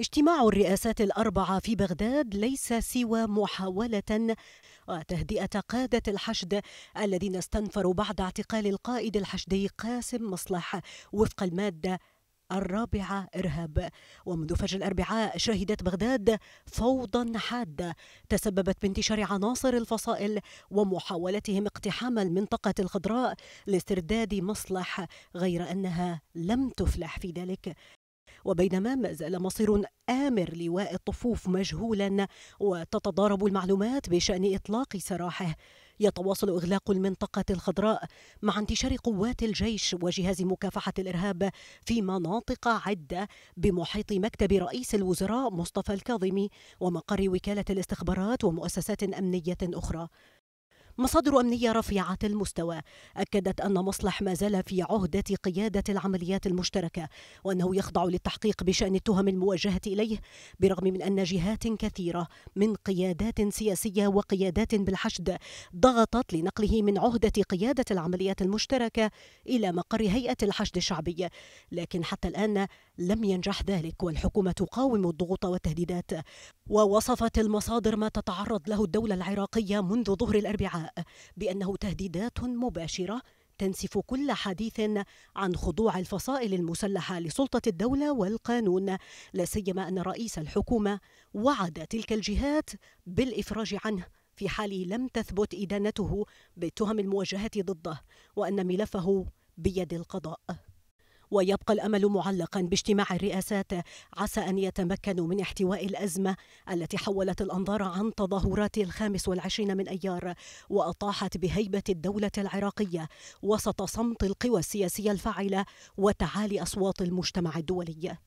اجتماع الرئاسات الأربعة في بغداد ليس سوى محاولة وتهدئة قادة الحشد الذين استنفروا بعد اعتقال القائد الحشدي قاسم مصلح وفق المادة الرابعة إرهاب ومنذ فجر الأربعاء شهدت بغداد فوضى حادة تسببت بانتشار عناصر الفصائل ومحاولتهم اقتحام المنطقة الخضراء لاسترداد مصلح غير أنها لم تفلح في ذلك وبينما ما زال مصير آمر لواء الطفوف مجهولا وتتضارب المعلومات بشأن إطلاق سراحه يتواصل إغلاق المنطقة الخضراء مع انتشار قوات الجيش وجهاز مكافحة الإرهاب في مناطق عدة بمحيط مكتب رئيس الوزراء مصطفى الكاظمي ومقر وكالة الاستخبارات ومؤسسات أمنية أخرى مصادر أمنية رفيعة المستوى أكدت أن مصلح ما زال في عهدة قيادة العمليات المشتركة وأنه يخضع للتحقيق بشأن التهم الموجهة إليه برغم من أن جهات كثيرة من قيادات سياسية وقيادات بالحشد ضغطت لنقله من عهدة قيادة العمليات المشتركة إلى مقر هيئة الحشد الشعبي لكن حتى الآن لم ينجح ذلك والحكومة تقاوم الضغوط والتهديدات ووصفت المصادر ما تتعرض له الدولة العراقية منذ ظهر الأربعاء بأنه تهديدات مباشرة تنسف كل حديث عن خضوع الفصائل المسلحه لسلطه الدوله والقانون لا سيما ان رئيس الحكومه وعد تلك الجهات بالافراج عنه في حال لم تثبت ادانته بالتهم الموجهه ضده وان ملفه بيد القضاء ويبقى الأمل معلقا باجتماع الرئاسات عسى أن يتمكنوا من احتواء الأزمة التي حولت الأنظار عن تظاهرات الخامس والعشرين من أيار وأطاحت بهيبة الدولة العراقية وسط صمت القوى السياسية الفاعلة وتعالي أصوات المجتمع الدولي